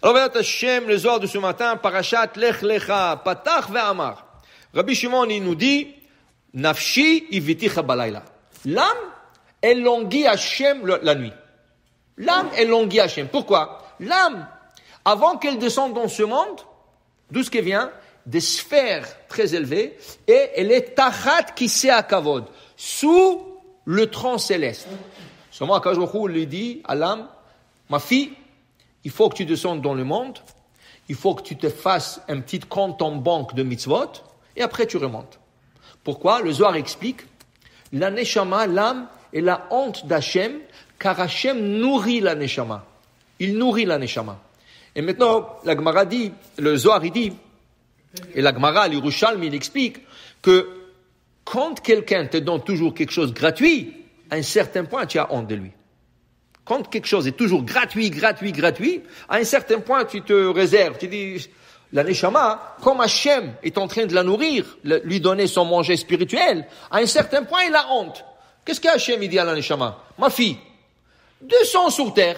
Alors, Hashem, le soir de ce matin, parachat Lech Lecha, Patach Ve'amar. Rabbi Shimon, il nous dit, Nafshi iviticha balayla. L'âme, elle languit Hachem la nuit. L'âme, elle languit Hachem. Pourquoi L'âme, avant qu'elle descende dans ce monde, d'où ce qu'elle vient Des sphères très élevées, et elle est tachat qui à kavod, sous le tronc céleste. Seulement, Akash lui dit à l'âme, ma fille, il faut que tu descendes dans le monde, il faut que tu te fasses un petit compte en banque de mitzvot, et après tu remontes. Pourquoi Le Zohar explique, la neshama, l'âme, est la honte d'Hachem, car Hachem nourrit la neshama. Il nourrit la neshama. Et maintenant, la Gemara dit, le Zohar il dit, et la Gemara, l'Irushalmi, il explique que quand quelqu'un te donne toujours quelque chose gratuit, à un certain point, tu as honte de lui. Quand quelque chose est toujours gratuit, gratuit, gratuit, à un certain point, tu te réserves, tu dis, la Neshama, comme Hachem est en train de la nourrir, lui donner son manger spirituel, à un certain point, il a honte. Qu'est-ce qu'Hachem dit à la Ma fille, 200 sur terre,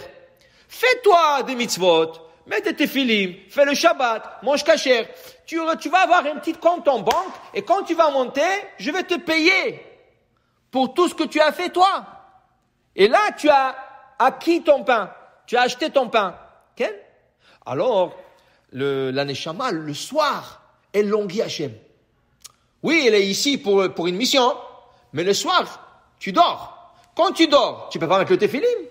fais-toi des mitzvot, mets tes tefillim, fais le Shabbat, mange kasher. Tu, tu vas avoir un petit compte en banque et quand tu vas monter, je vais te payer pour tout ce que tu as fait toi. Et là, tu as qui ton pain. Tu as acheté ton pain. Quel Alors, le, la le soir, elle à Hachem. Oui, elle est ici pour, pour une mission, mais le soir, tu dors. Quand tu dors, tu peux pas mettre le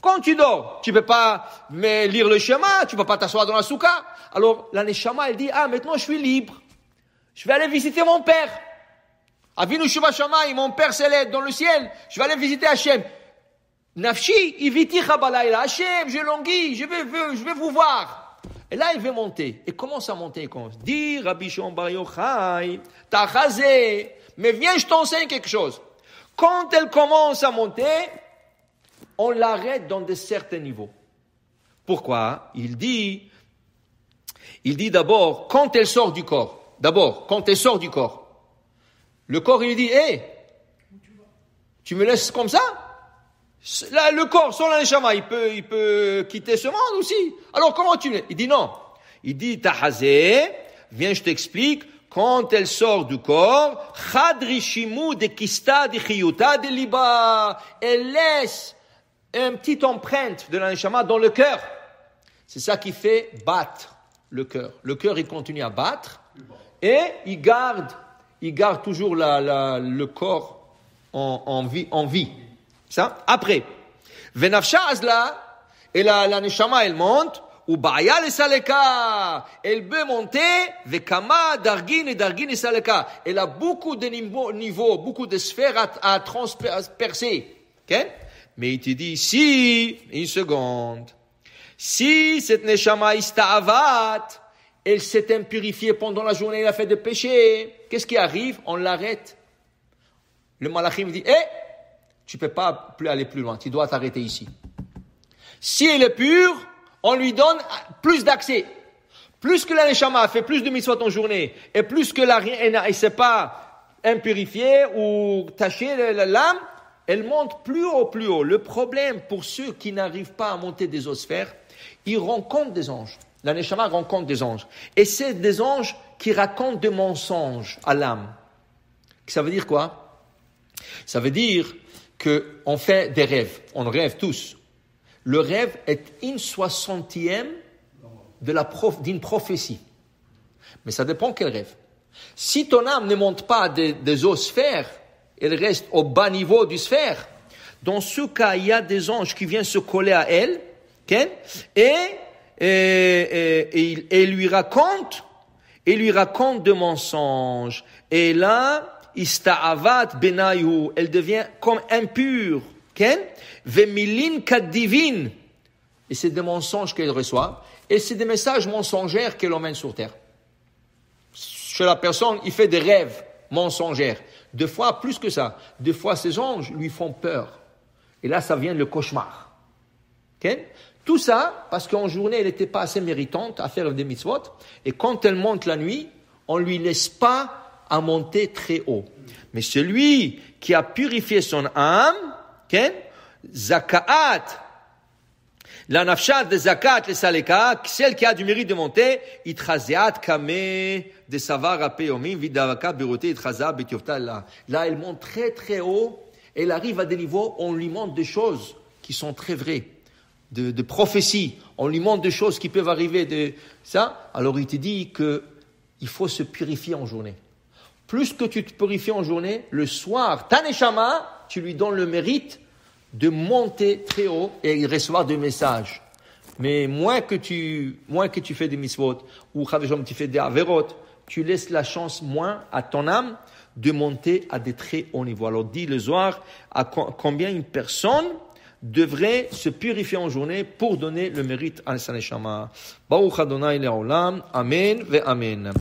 Quand tu dors, tu peux pas mais, lire le schéma, tu peux pas t'asseoir dans la souka. Alors, la elle dit, ah, maintenant je suis libre. Je vais aller visiter mon père. Avinu et mon père s'élève dans le ciel. Je vais aller visiter Hachem. Nafshi, je je vais, je vais vous voir. Et là, il veut monter. Et commence à monter. Il commence. Rabbi Yochai, Mais viens, je t'enseigne quelque chose. Quand elle commence à monter, on l'arrête dans de certains niveaux. Pourquoi Il dit, il dit d'abord, quand elle sort du corps, d'abord, quand elle sort du corps, le corps, il dit, hé, tu me laisses comme ça le corps, sans lanchama, il peut, il peut quitter ce monde aussi. Alors comment tu Il dit non. Il dit Tahazé, viens, je t'explique. Quand elle sort du corps, Chadrishimu de Kista de de Liba, elle laisse une petite empreinte de la dans le cœur. C'est ça qui fait battre le cœur. Le cœur, il continue à battre et il garde, il garde toujours le corps en vie. En vie. Ça, après. Venafsha Azla, et la, la Neshama, elle monte, ou Baaya les Saleka, elle peut monter, Vekama, Dargin et Dargin Elle a beaucoup de niveaux, beaucoup de sphères à, à transpercer. Mais il te dit si, une seconde, si cette Neshama elle s'est impurifiée pendant la journée, elle a fait des péchés qu'est-ce qui arrive On l'arrête. Le Malachim dit, eh, tu ne peux pas aller plus loin, tu dois t'arrêter ici. Si elle est pure, on lui donne plus d'accès. Plus que la fait plus de soit en journée, et plus que la ne sait pas impurifié ou tachée l'âme, elle monte plus haut, plus haut. Le problème pour ceux qui n'arrivent pas à monter des osphères, ils rencontrent des anges. La rencontre des anges. Et c'est des anges qui racontent des mensonges à l'âme. Ça veut dire quoi Ça veut dire qu'on fait des rêves. On rêve tous. Le rêve est une soixantième d'une prof, prophétie. Mais ça dépend quel rêve. Si ton âme ne monte pas des, des sphères, elle reste au bas niveau du sphère. Dans ce cas, il y a des anges qui viennent se coller à elle, et, et, et, et, lui raconte et lui raconte de mensonges. Et là, ista'avat elle devient comme impure. Ken? Vemilin kadivin. Et c'est des mensonges qu'elle reçoit. Et c'est des messages mensongères qu'elle emmène sur terre. Chez la personne, il fait des rêves mensongères. Deux fois plus que ça. Deux fois, ses anges lui font peur. Et là, ça vient le cauchemar. Ken? Tout ça parce qu'en journée, elle n'était pas assez méritante à faire des mitzvot. Et quand elle monte la nuit, on lui laisse pas à monter très haut. Mais celui qui a purifié son âme, okay, Zakaat, la nafshat de Zakat, les saléka, celle qui a du mérite de monter, itraziat kame de savar vidavaka birote itraza Là, elle monte très très haut, elle arrive à des niveaux, on lui montre des choses qui sont très vraies, de, de prophéties, on lui montre des choses qui peuvent arriver de ça. Alors il te dit que il faut se purifier en journée plus que tu te purifies en journée, le soir, Taneshama, tu lui donnes le mérite de monter très haut et recevoir des messages. Mais moins que tu, moins que tu fais des misvotes ou tu fais des averot, tu laisses la chance moins à ton âme de monter à des très hauts niveaux. Alors dis le soir, à combien une personne devrait se purifier en journée pour donner le mérite à Saneshama. Baruch Adonai Amen ve Amen.